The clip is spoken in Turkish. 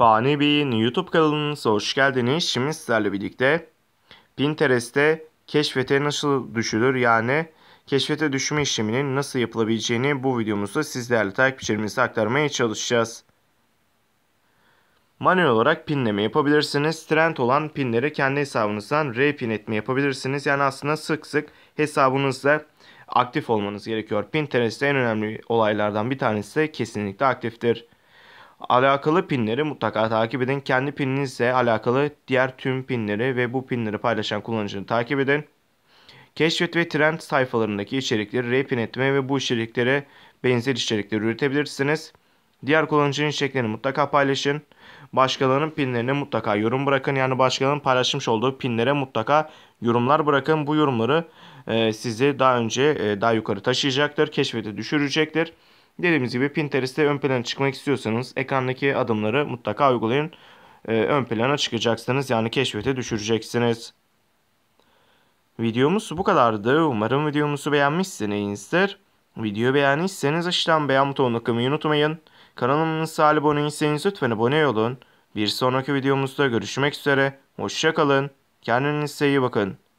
Fani Bey'in YouTube kanalınıza hoş geldiniz. Şimdi sizlerle birlikte Pinterest'te keşfete nasıl düşülür yani keşfete düşme işleminin nasıl yapılabileceğini bu videomuzda sizlerle takipçilerimize aktarmaya çalışacağız. Manuel olarak pinleme yapabilirsiniz. Trend olan pinleri kendi hesabınızdan repin etme yapabilirsiniz. Yani aslında sık sık hesabınızda aktif olmanız gerekiyor. Pinterest'te en önemli olaylardan bir tanesi de kesinlikle aktiftir alakalı pinleri mutlaka takip edin. Kendi pininizle alakalı diğer tüm pinleri ve bu pinleri paylaşan kullanıcını takip edin. Keşfet ve trend sayfalarındaki içerikleri repin etme ve bu içeriklere benzer içerikleri üretebilirsiniz. Diğer kullanıcının içeriklerini mutlaka paylaşın. Başkalarının pinlerine mutlaka yorum bırakın. Yani başkalarının paylaşmış olduğu pinlere mutlaka yorumlar bırakın. Bu yorumları e, sizi daha önce e, daha yukarı taşıyacaktır. Keşfete düşürecektir. Dediğimiz gibi Pinterest'te ön plana çıkmak istiyorsanız ekrandaki adımları mutlaka uygulayın. Ee, ön plana çıkacaksınız yani keşfete düşüreceksiniz. Videomuz bu kadardı. Umarım videomuzu beğenmişsinizdir. Videoyu beğendiyseniz aşağıdan beğen butonuna kılmayı unutmayın. Kanalımıza abone değilseniz lütfen abone olun. Bir sonraki videomuzda görüşmek üzere. Hoşçakalın. Kendinize iyi bakın.